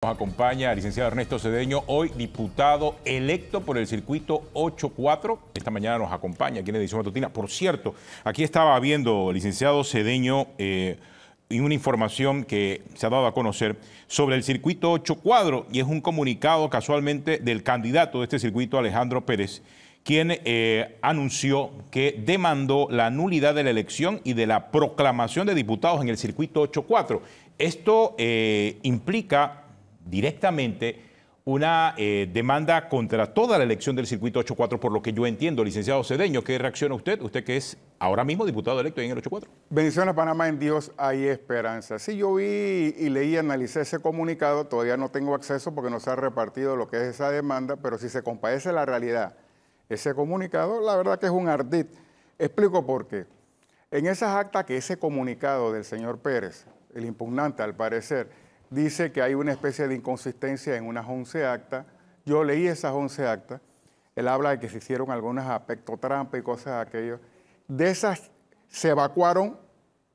Nos acompaña el licenciado Ernesto Cedeño, hoy diputado electo por el circuito 8-4. Esta mañana nos acompaña aquí en Edición Matutina. Por cierto, aquí estaba viendo, licenciado Cedeño, eh, una información que se ha dado a conocer sobre el circuito 8-4 y es un comunicado casualmente del candidato de este circuito, Alejandro Pérez, quien eh, anunció que demandó la nulidad de la elección y de la proclamación de diputados en el circuito 8-4. Esto eh, implica directamente una eh, demanda contra toda la elección del circuito 84, por lo que yo entiendo. Licenciado Cedeño, ¿qué reacciona usted? Usted que es ahora mismo diputado electo en el 84. Bendiciones, Panamá, en Dios hay esperanza. Sí, yo vi y leí, y analicé ese comunicado, todavía no tengo acceso porque no se ha repartido lo que es esa demanda, pero si se compadece la realidad, ese comunicado, la verdad que es un ardid. Explico por qué. En esas actas que ese comunicado del señor Pérez, el impugnante al parecer, dice que hay una especie de inconsistencia en unas 11 actas. Yo leí esas 11 actas. Él habla de que se hicieron algunas aspecto trampa y cosas de aquello. De esas se evacuaron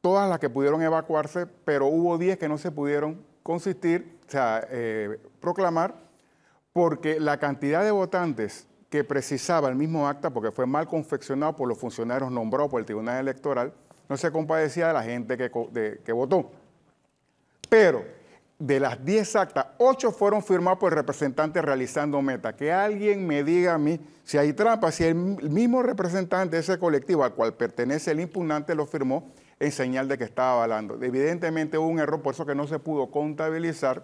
todas las que pudieron evacuarse, pero hubo 10 que no se pudieron consistir, o sea, eh, proclamar, porque la cantidad de votantes que precisaba el mismo acta, porque fue mal confeccionado por los funcionarios nombrados por el Tribunal Electoral, no se compadecía de la gente que, que votó. Pero de las 10 actas, 8 fueron firmadas por el representante realizando meta. Que alguien me diga a mí si hay trampa, si el mismo representante de ese colectivo al cual pertenece el impugnante lo firmó en señal de que estaba avalando. Evidentemente hubo un error, por eso que no se pudo contabilizar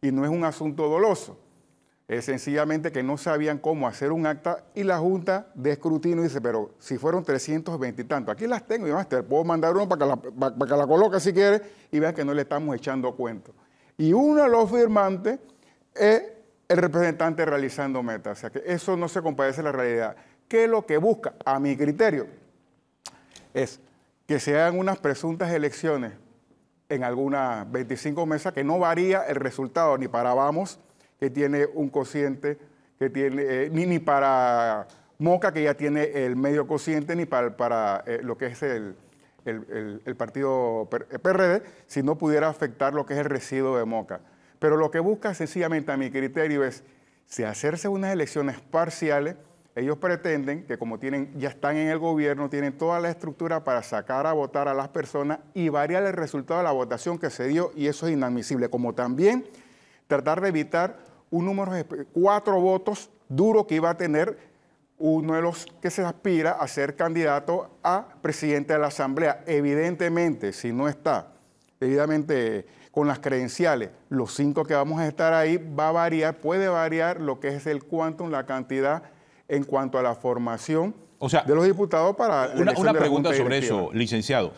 y no es un asunto doloso. Es sencillamente que no sabían cómo hacer un acta y la Junta de Escrutinio dice, pero si fueron 320 y tanto, aquí las tengo y más, te puedo mandar uno para que la, para, la coloque si quieres y vean que no le estamos echando cuento y uno de los firmantes es el representante realizando metas. O sea que eso no se compadece la realidad. ¿Qué es lo que busca? A mi criterio, es que se hagan unas presuntas elecciones en algunas 25 mesas que no varía el resultado ni para Vamos, que tiene un cociente, que tiene, eh, ni, para Moca, que ya tiene el medio cociente, ni para, eh, lo que es el, el, partido PRD si no pudiera afectar lo que es el residuo de Moca. Pero lo que busca sencillamente a mi criterio es, si hacerse unas elecciones parciales, ellos pretenden que como tienen, ya están en el gobierno, tienen toda la estructura para sacar a votar a las personas y variar el resultado de la votación que se dio y eso es inadmisible. Como también tratar de evitar un número de cuatro votos duro que iba a tener uno de los que se aspira a ser candidato a presidente de la Asamblea. Evidentemente, si no está debidamente con las credenciales, los cinco que vamos a estar ahí va a variar, puede variar lo que es el cuantum, la cantidad en cuanto a la formación de los diputados para... una, pregunta sobre eso, licenciado.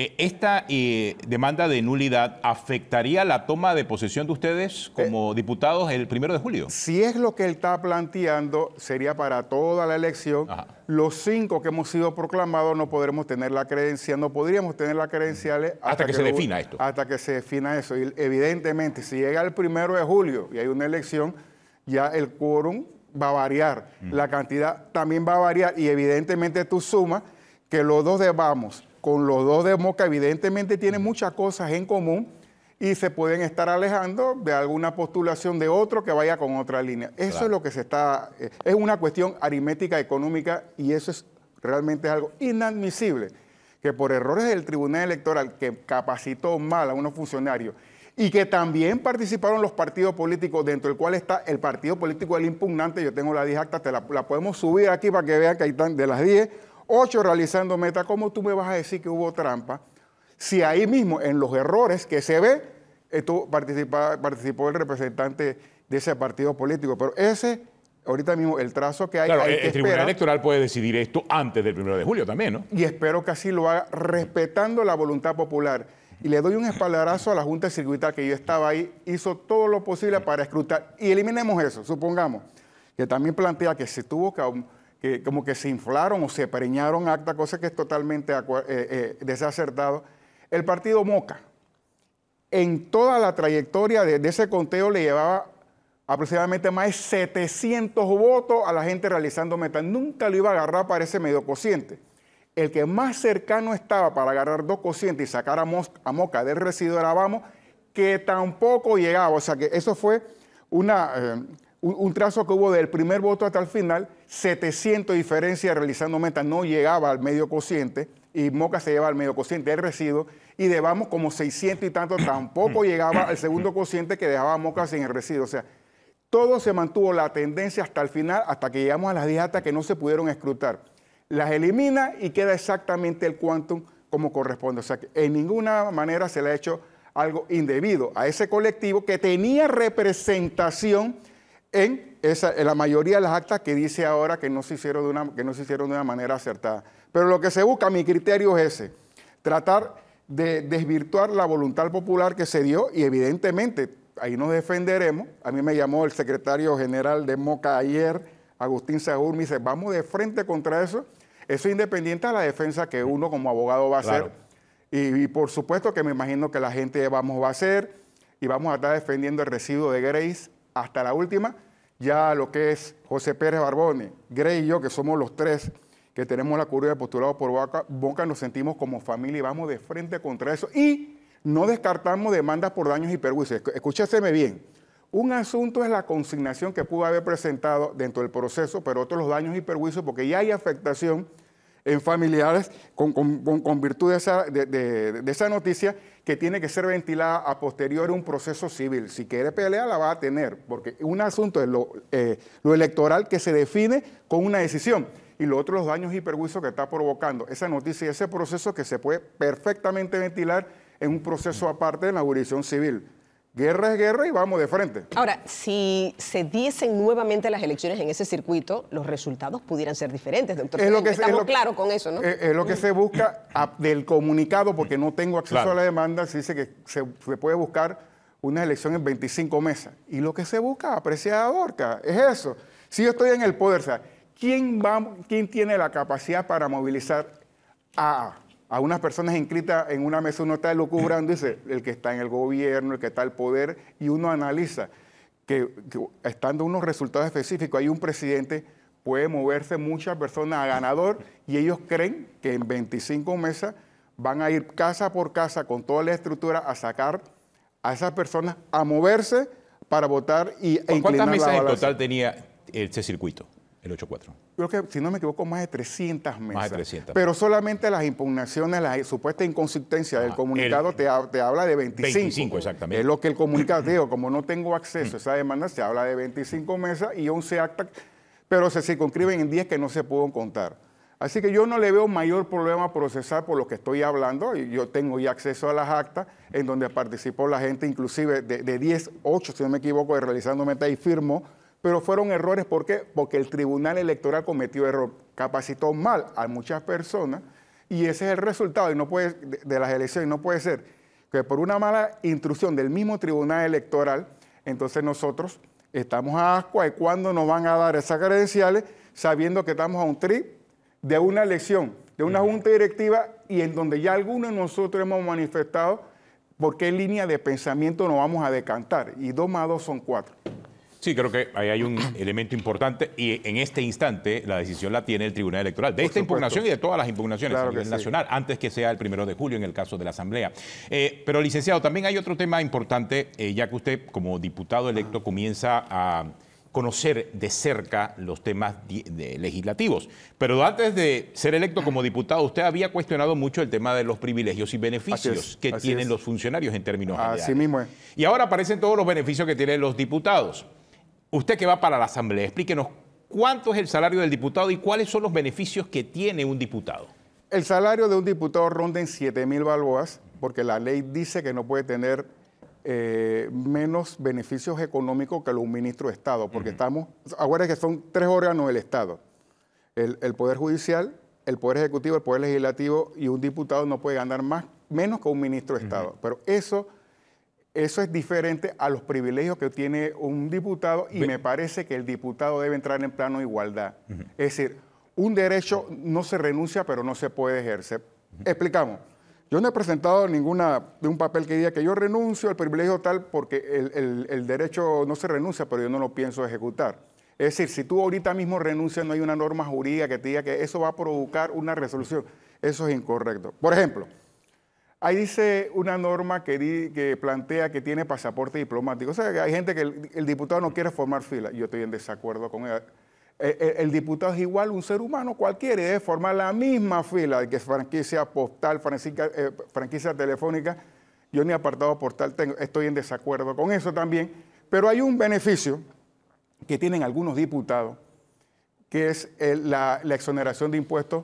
Eh, ¿Esta eh, demanda de nulidad afectaría la toma de posesión de ustedes como eh, diputados el primero de julio? Si es lo que él está planteando, sería para toda la elección. Los cinco que hemos sido proclamados no podremos tener la credencia, no podríamos tener la credenciales hasta, que, se defina esto. Hasta que se defina eso. evidentemente, si llega el primero de julio y hay una elección, ya el quórum va a variar, mm. la cantidad también va a variar y evidentemente tú sumas que los dos debamos con los dos de Moca evidentemente tienen muchas cosas en común y se pueden estar alejando de alguna postulación de otro que vaya con otra línea. Eso es lo que se está... Eh, es una cuestión aritmética económica y eso es realmente algo inadmisible, que por errores del Tribunal Electoral que capacitó mal a unos funcionarios y que también participaron los partidos políticos, dentro del cual está el partido político del impugnante, yo tengo la 10 actas, la, podemos subir aquí para que vean que ahí están de las 10, ocho realizando meta, ¿cómo tú me vas a decir que hubo trampa? Si ahí mismo, en los errores que se ve, esto participó el representante de ese partido político. Pero ese, ahorita mismo, el trazo que hay. el, Tribunal Electoral puede decidir esto antes del 1 de julio también, ¿no? Y espero que así lo haga, respetando la voluntad popular. Y le doy un espaldarazo a la Junta Circuital, que yo estaba ahí, hizo todo lo posible para escrutar. Y eliminemos eso, supongamos, que también plantea que se tuvo que que como que se inflaron o se preñaron acta, cosa que es totalmente eh, eh, desacertado. El partido Moca, en toda la trayectoria de, ese conteo le llevaba aproximadamente más de 700 votos a la gente realizando meta Nunca lo iba a agarrar para ese medio cociente. El que más cercano estaba para agarrar dos cocientes y sacar a, Moca del residuo era Vamos, que tampoco llegaba. O sea que eso fue una... Eh, un, trazo que hubo del primer voto hasta el final, 700 diferencias realizando metas, no llegaba al medio cociente y Moca se lleva al medio cociente, del residuo, y vamos como 600 y tanto tampoco llegaba al segundo cociente que dejaba Moca sin el residuo. O sea, todo se mantuvo la tendencia hasta el final, hasta que llegamos a las 10 hasta que no se pudieron escrutar. Las elimina y queda exactamente el quantum como corresponde. O sea, que en ninguna manera se le ha hecho algo indebido a ese colectivo que tenía representación en, la mayoría de las actas que dice ahora que no, se hicieron de una, que se hicieron de una manera acertada. Pero lo que se busca, mi criterio es ese, tratar de desvirtuar la voluntad popular que se dio y evidentemente ahí nos defenderemos. A mí me llamó el secretario general de Moca ayer, Agustín Sahur, me dice, vamos de frente contra eso. Eso independiente a la defensa que uno como abogado va a hacer. Y, por supuesto que me imagino que la gente vamos va a hacer y vamos a estar defendiendo el residuo de Grace hasta la última, ya lo que es José Pérez Barbone, Grey y yo, que somos los tres que tenemos la curva de postulado por Boca, nos sentimos como familia y vamos de frente contra eso. Y no descartamos demandas por daños y perjuicios. Escúcheseme bien. Un asunto es la consignación que pudo haber presentado dentro del proceso, pero otro los daños y perjuicios porque ya hay afectación en familiares con, virtud de esa, de, esa, noticia que tiene que ser ventilada a posteriori a un proceso civil. Si quiere pelear, la va a tener, porque un asunto es lo, eh, lo electoral que se define con una decisión y lo otro los daños y perjuicios que está provocando esa noticia y ese proceso que se puede perfectamente ventilar en un proceso aparte de la jurisdicción civil. Guerra es guerra y vamos de frente. Ahora, si se diesen nuevamente las elecciones en ese circuito, los resultados pudieran ser diferentes, doctor. Es lo que Estamos claro con eso, ¿no? Es, lo que se busca del comunicado, porque no tengo acceso a la demanda, se dice que se, puede buscar una elección en 25 meses. Y lo que se busca, apreciada Borca, es eso. Si yo estoy en el poder, ¿quién, va, ¿quién tiene la capacidad para movilizar a a unas personas inscritas en una mesa uno está lucubrando, dice, el que está en el gobierno, el que está al poder, y uno analiza que, estando unos resultados específicos, hay un presidente, puede moverse muchas personas a ganador y ellos creen que en 25 mesas van a ir casa por casa con toda la estructura a sacar a esas personas a moverse para votar y e ¿Cuántas mesas en total tenía este circuito? Creo que, si no me equivoco, más de 300 mesas. Pero solamente las impugnaciones, la supuesta inconsistencia del comunicado te, habla de 25. 25, exactamente. Es lo que el comunicado, digo, como no tengo acceso a esa demanda, se habla de 25 mesas y 11 actas, pero se circunscriben en 10 que no se pudo contar. Así que yo no le veo mayor problema procesar por lo que estoy hablando. Yo tengo ya acceso a las actas en donde participó la gente, inclusive de, 10, 8, si no me equivoco, de realizando meta y firmo pero fueron errores, ¿por qué? Porque el Tribunal Electoral cometió error, capacitó mal a muchas personas y ese es el resultado y no puede, de, las elecciones. No puede ser que por una mala instrucción del mismo Tribunal Electoral, entonces nosotros estamos a asco de cuándo nos van a dar esas credenciales sabiendo que estamos a un tri de una elección, de una junta directiva y en donde ya algunos de nosotros hemos manifestado por qué línea de pensamiento nos vamos a decantar. Y dos más dos son cuatro. Sí, creo que ahí hay un elemento importante y en este instante la decisión la tiene el Tribunal Electoral de esta impugnación y de todas las impugnaciones a nivel nacional, antes que sea el primero de julio en el caso de la Asamblea. Eh, pero, licenciado, también hay otro tema importante, eh, ya que usted como diputado electo ah. comienza a conocer de cerca los temas legislativos. Pero antes de ser electo como diputado, usted había cuestionado mucho el tema de los privilegios y beneficios que tienen los funcionarios en términos Así mismo es. Y ahora aparecen todos los beneficios que tienen los diputados. Usted que va para la Asamblea, explíquenos cuánto es el salario del diputado y cuáles son los beneficios que tiene un diputado. El salario de un diputado ronda en 7 mil balboas, porque la ley dice que no puede tener eh, menos beneficios económicos que un ministro de Estado, porque estamos, Acuérdense que son tres órganos del Estado, el, Poder Judicial, el Poder Ejecutivo, el Poder Legislativo, y un diputado no puede ganar más, menos que un ministro de Estado. Pero eso eso es diferente a los privilegios que tiene un diputado y me parece que el diputado debe entrar en plano de igualdad. Es decir, un derecho no se renuncia, pero no se puede ejercer. Explicamos. Yo no he presentado ninguna de un papel que diga que yo renuncio al privilegio tal porque el, el, derecho no se renuncia, pero yo no lo pienso ejecutar. Es decir, si tú ahorita mismo renuncias, no hay una norma jurídica que te diga que eso va a provocar una resolución. Eso es incorrecto. Por ejemplo, Ahí dice una norma que, plantea que tiene pasaporte diplomático. O sea, que hay gente que el, diputado no quiere formar fila. Yo estoy en desacuerdo con él. Eh, eh, el, diputado es igual un ser humano cualquiera y debe formar la misma fila que franquicia postal, eh, franquicia, telefónica. Yo ni apartado postal tengo. Estoy en desacuerdo con eso también. Pero hay un beneficio que tienen algunos diputados, que es la exoneración de impuestos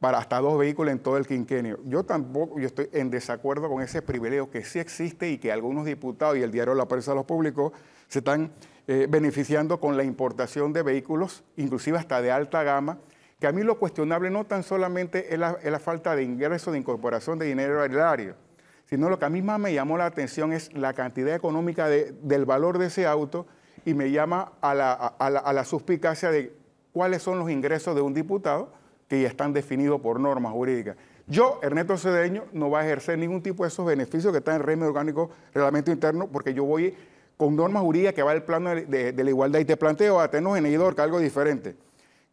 para hasta dos vehículos en todo el quinquenio. Yo tampoco, yo estoy en desacuerdo con ese privilegio que sí existe y que algunos diputados y el diario La Prensa los públicos se están eh, beneficiando con la importación de vehículos, inclusive hasta de alta gama, que a mí lo cuestionable no tan solamente es la, falta de ingresos, de incorporación de dinero al área, sino lo que a mí más me llamó la atención es la cantidad económica del valor de ese auto y me llama a la, a la, a la suspicacia de cuáles son los ingresos de un diputado que ya están definidos por normas jurídicas. Yo, Ernesto Cedeño, no va a ejercer ningún tipo de esos beneficios que están en el régimen orgánico, reglamento interno, porque yo voy con normas jurídicas que va al plano de, la igualdad y te planteo a ah, Atenos generador que algo diferente.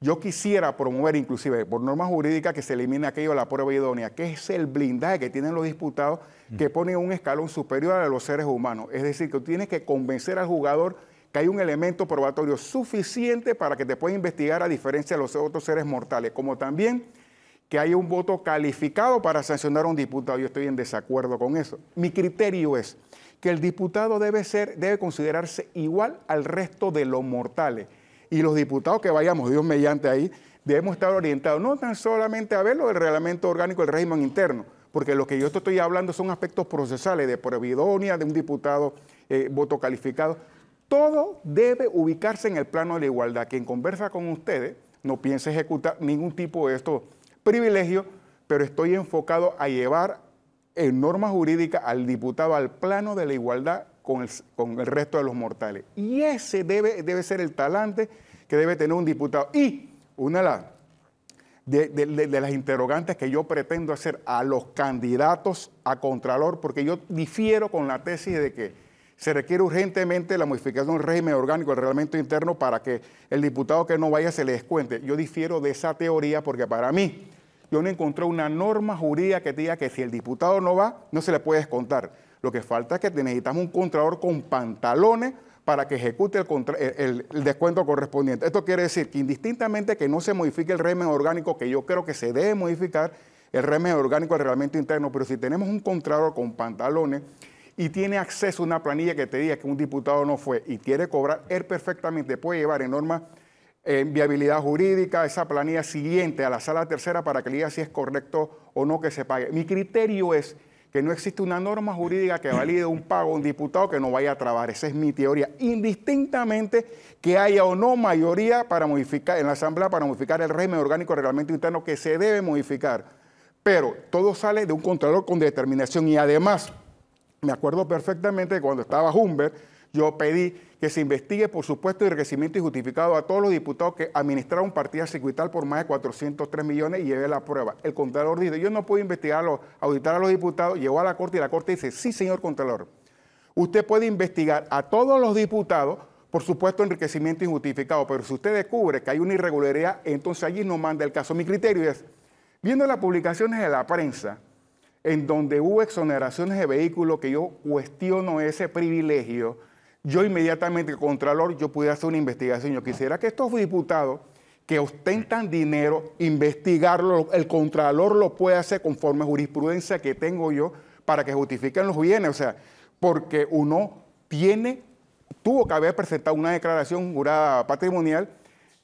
Yo quisiera promover inclusive por normas jurídicas que se elimine aquello de la prueba idónea, que es el blindaje que tienen los diputados que pone un escalón superior a los seres humanos. Es decir, que tienes que convencer al jugador hay un elemento probatorio suficiente para que te pueda investigar a diferencia de los otros seres mortales, como también que hay un voto calificado para sancionar a un diputado. Yo estoy en desacuerdo con eso. Mi criterio es que el diputado debe, ser, debe considerarse igual al resto de los mortales. Y los diputados que vayamos, Dios mediante ahí, debemos estar orientados no tan solamente a verlo del reglamento orgánico del régimen interno, porque lo que yo estoy hablando son aspectos procesales de prohibidonia de un diputado eh, voto calificado, todo debe ubicarse en el plano de la igualdad. Quien conversa con ustedes no piensa ejecutar ningún tipo de estos privilegios, pero estoy enfocado a llevar en norma jurídica al diputado al plano de la igualdad con el, resto de los mortales. Y ese debe, debe ser el talante que debe tener un diputado. Y una de de, las interrogantes que yo pretendo hacer a los candidatos a Contralor, porque yo difiero con la tesis de que se requiere urgentemente la modificación del régimen orgánico del reglamento interno para que el diputado que no vaya se le descuente. Yo difiero de esa teoría porque para mí yo no encontré una norma jurídica que diga que si el diputado no va, no se le puede descontar. Lo que falta es que necesitamos un contrador con pantalones para que ejecute el, descuento correspondiente. Esto quiere decir que indistintamente que no se modifique el régimen orgánico, que yo creo que se debe modificar el régimen orgánico del reglamento interno, pero si tenemos un contrador con pantalones y tiene acceso a una planilla que te diga que un diputado no fue y quiere cobrar, él perfectamente puede llevar en norma en eh, viabilidad jurídica, esa planilla siguiente a la sala tercera para que le diga si es correcto o no que se pague. Mi criterio es que no existe una norma jurídica que valide un pago a un diputado que no vaya a trabar. Esa es mi teoría. Indistintamente que haya o no mayoría para modificar en la Asamblea para modificar el régimen orgánico del reglamento interno que se debe modificar. Pero todo sale de un controlador con determinación y además me acuerdo perfectamente cuando estaba Humbert, yo pedí que se investigue, por supuesto, enriquecimiento injustificado a todos los diputados que administraron partidas circuital por más de 403 millones y llevé la prueba. El Contralor dice, yo no puedo investigarlo, auditar a los diputados, llegó a la Corte y la Corte dice, sí, señor Contralor, usted puede investigar a todos los diputados, por supuesto, enriquecimiento injustificado, pero si usted descubre que hay una irregularidad, entonces allí no manda el caso. Mi criterio es, viendo las publicaciones de la prensa, en donde hubo exoneraciones de vehículos que yo cuestiono ese privilegio, yo inmediatamente, Contralor, yo pude hacer una investigación. Yo quisiera que estos diputados que ostentan dinero, investigarlo, el Contralor lo puede hacer conforme a jurisprudencia que tengo yo para que justifiquen los bienes. O sea, porque uno tiene, tuvo que haber presentado una declaración jurada patrimonial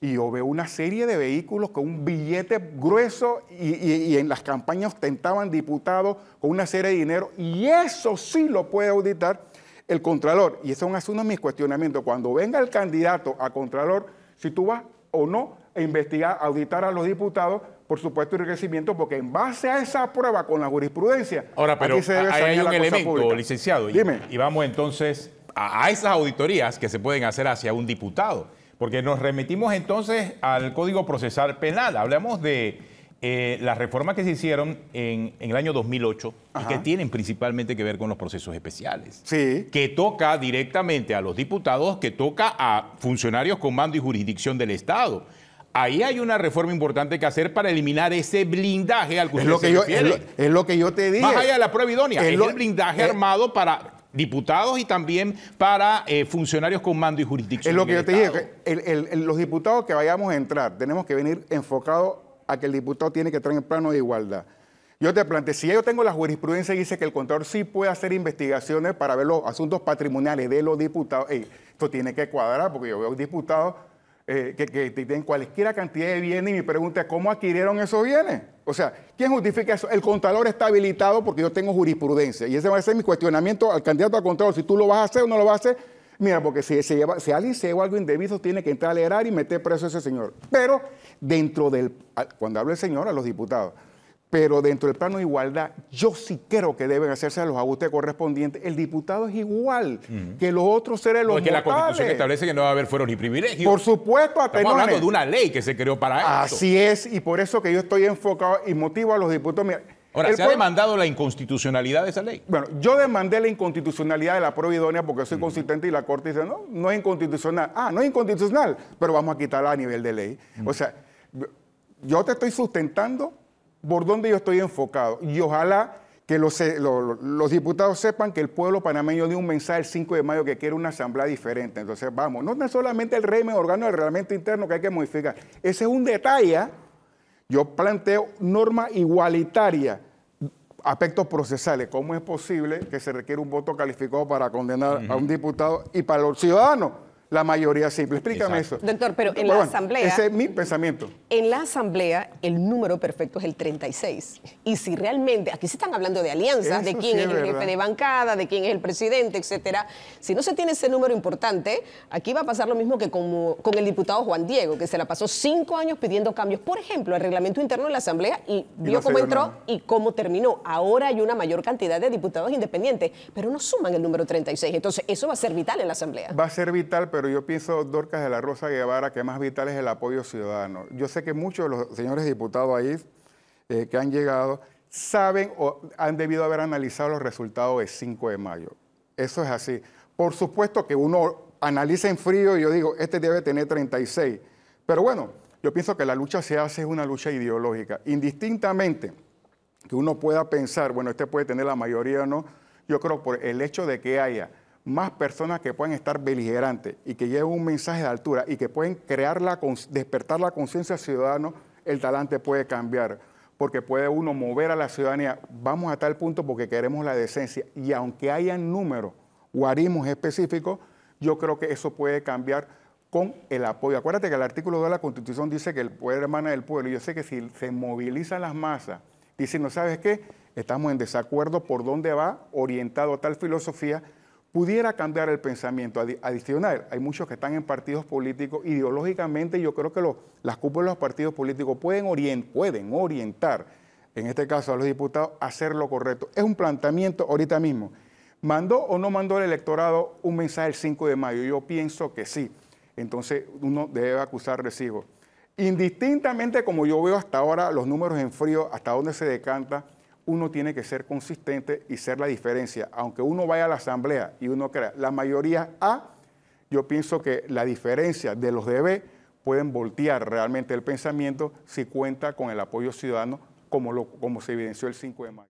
y yo veo una serie de vehículos con un billete grueso y, en las campañas ostentaban diputados con una serie de dinero y eso sí lo puede auditar el Contralor. Y eso es uno de mis cuestionamientos. Cuando venga el candidato a Contralor, si tú vas o no a investigar, a auditar a los diputados, por supuesto, enriquecimiento, porque en base a esa prueba con la jurisprudencia. Ahora, pero se hay, un elemento, licenciado. Y, vamos entonces a esas auditorías que se pueden hacer hacia un diputado. Porque nos remitimos entonces al Código Procesal Penal. Hablamos de eh, las reformas que se hicieron en, el año 2008 y que tienen principalmente que ver con los procesos especiales. Sí. Que toca directamente a los diputados, que toca a funcionarios con mando y jurisdicción del Estado. Ahí hay una reforma importante que hacer para eliminar ese blindaje al que lo que yo, es, lo, que yo te dije. Más allá de la prueba idónea, es, el blindaje armado para diputados y también para eh, funcionarios con mando y jurisdicción. Es lo que yo te dije, los diputados que vayamos a entrar, tenemos que venir enfocados a que el diputado tiene que estar en plano de igualdad. Yo te planteé, si yo tengo la jurisprudencia y dice que el contador sí puede hacer investigaciones para ver los asuntos patrimoniales de los diputados, esto tiene que cuadrar porque yo veo diputados eh, que, que tienen cualquiera cantidad de bienes y mi pregunta es, ¿cómo adquirieron esos bienes? O sea, ¿quién justifica eso? El contador está habilitado porque yo tengo jurisprudencia. Y ese va a ser mi cuestionamiento al candidato a contador. Si tú lo vas a hacer o no lo vas a hacer, mira, porque si, se alguien se lleva algo indebido, tiene que entrar a leerar y meter preso a ese señor. Pero dentro del, cuando habla el señor, a los diputados pero dentro del plano de igualdad, yo sí creo que deben hacerse los ajustes correspondientes. El diputado es igual que los otros seres los Porque la Constitución establece que no va a haber fueros ni privilegios. Por supuesto, Estamos hablando de una ley que se creó para eso. Así es, y por eso que yo estoy enfocado y motivo a los diputados. Ahora, ¿se ha demandado la inconstitucionalidad de esa ley? Bueno, yo demandé la inconstitucionalidad de la prueba porque soy consistente y la Corte dice, no, no es inconstitucional. Ah, no es inconstitucional, pero vamos a quitarla a nivel de ley. O sea, yo te estoy sustentando por dónde yo estoy enfocado. Y ojalá que eh, los, diputados sepan que el pueblo panameño dio un mensaje el 5 de mayo que quiere una asamblea diferente. Entonces, vamos, no es solamente el régimen órgano del reglamento interno que hay que modificar. Ese es un detalle. Yo planteo norma igualitaria, aspectos procesales. ¿Cómo es posible que se requiere un voto calificado para condenar a un diputado y para los ciudadanos? la mayoría simple. Explícame eso. Doctor, pero en la asamblea... Ese es mi pensamiento. En la asamblea el número perfecto es el 36. Y si realmente, aquí se están hablando de alianzas, de quién es, el jefe de bancada, de quién es el presidente, etcétera. Si no se tiene ese número importante, aquí va a pasar lo mismo que como, con el diputado Juan Diego, que se la pasó cinco años pidiendo cambios, por ejemplo, al reglamento interno de la asamblea y vio cómo entró y cómo terminó. Ahora hay una mayor cantidad de diputados independientes, pero no suman el número 36. Entonces, eso va a ser vital en la asamblea. Va a ser vital, pero pero yo pienso, Dorcas de la Rosa Guevara, que más vital es el apoyo ciudadano. Yo sé que muchos de los señores diputados ahí eh, que han llegado saben o han debido haber analizado los resultados del 5 de mayo. Eso es así. Por supuesto que uno analiza en frío y yo digo, este debe tener 36. Pero bueno, yo pienso que la lucha se hace es una lucha ideológica. Indistintamente que uno pueda pensar, bueno, este puede tener la mayoría o no, yo creo por el hecho de que haya más personas que pueden estar beligerantes y que lleven un mensaje de altura y que pueden crear la, despertar la conciencia ciudadana, el talante puede cambiar. Porque puede uno mover a la ciudadanía, vamos a tal punto porque queremos la decencia. Y aunque haya números o arismos específicos, yo creo que eso puede cambiar con el apoyo. Acuérdate que el artículo 2 de la Constitución dice que el poder hermana del pueblo. Yo sé que si se movilizan las masas diciendo, ¿sabes qué? Estamos en desacuerdo por dónde va orientado tal filosofía, pudiera cambiar el pensamiento adicional. Hay muchos que están en partidos políticos, ideológicamente yo creo que las cúpulas de los partidos políticos pueden, pueden orientar, en este caso a los diputados, a hacer lo correcto. Es un planteamiento ahorita mismo. ¿Mandó o no mandó el electorado un mensaje el 5 de mayo? Yo pienso que sí. Entonces uno debe acusar recibo. Indistintamente como yo veo hasta ahora los números en frío, hasta dónde se decanta, uno tiene que ser consistente y ser la diferencia. Aunque uno vaya a la asamblea y uno crea la mayoría A, yo pienso que la diferencia de los de B pueden voltear realmente el pensamiento si cuenta con el apoyo ciudadano como, lo, como se evidenció el 5 de mayo.